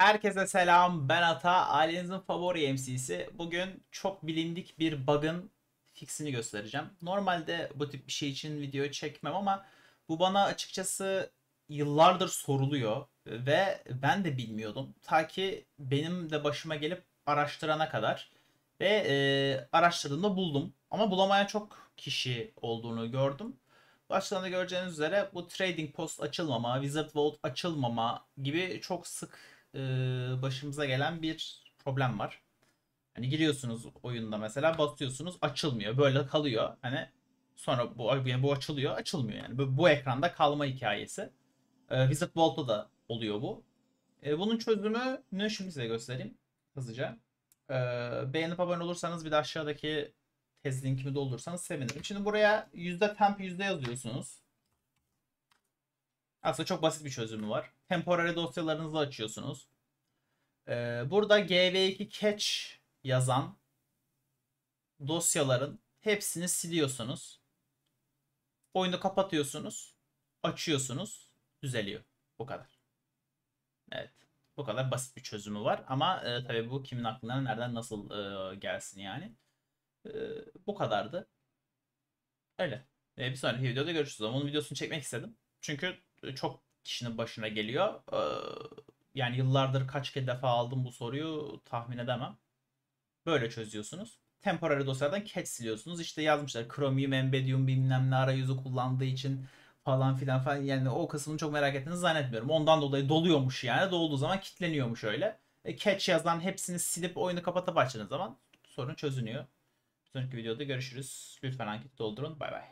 Herkese selam. Ben Ata. Ailenizin favori MC'si. Bugün çok bilindik bir bug'ın fixini göstereceğim. Normalde bu tip bir şey için video çekmem ama bu bana açıkçası yıllardır soruluyor ve ben de bilmiyordum. Ta ki benim de başıma gelip araştırana kadar ve e, araştırdığımda buldum. Ama bulamaya çok kişi olduğunu gördüm. Başlarında göreceğiniz üzere bu trading post açılmama, wizard vault açılmama gibi çok sık e, başımıza gelen bir problem var. Hani giriyorsunuz oyunda mesela basıyorsunuz açılmıyor. Böyle kalıyor. Hani sonra bu yani bu açılıyor, açılmıyor yani. Bu, bu ekranda kalma hikayesi. E, Wizard Vault'ta da oluyor bu. E, bunun ne şimdi size göstereyim hızlıca. E, beğenip abone olursanız bir de aşağıdaki tez linkimi doldursanız sevinirim. Şimdi buraya yüzde temp yüzde yazıyorsunuz. Aslında çok basit bir çözümü var. Temporary dosyalarınızı açıyorsunuz. Ee, burada gv2 catch yazan dosyaların hepsini siliyorsunuz. Oyunu kapatıyorsunuz. Açıyorsunuz. Düzeliyor. Bu kadar. Evet. Bu kadar basit bir çözümü var. Ama e, tabii bu kimin aklına nereden nasıl e, gelsin yani. E, bu kadardı. Öyle. E, bir sonraki videoda görüşürüz. Ama onun videosunu çekmek istedim. Çünkü çok kişinin başına geliyor. Ee, yani yıllardır kaç kez defa aldım bu soruyu tahmin edemem. Böyle çözüyorsunuz. Temporary dosyadan catch siliyorsunuz. İşte yazmışlar Chromium, Embedium bilmem ne arayüzü kullandığı için falan filan falan. Yani o kısmını çok merak ettiğini zannetmiyorum. Ondan dolayı doluyormuş yani. Dolduğu zaman kitleniyormuş öyle. E, catch yazan hepsini silip oyunu kapata açtığınız zaman sorun çözünüyor. Sonraki videoda görüşürüz. Lütfen anket doldurun. Bay bay.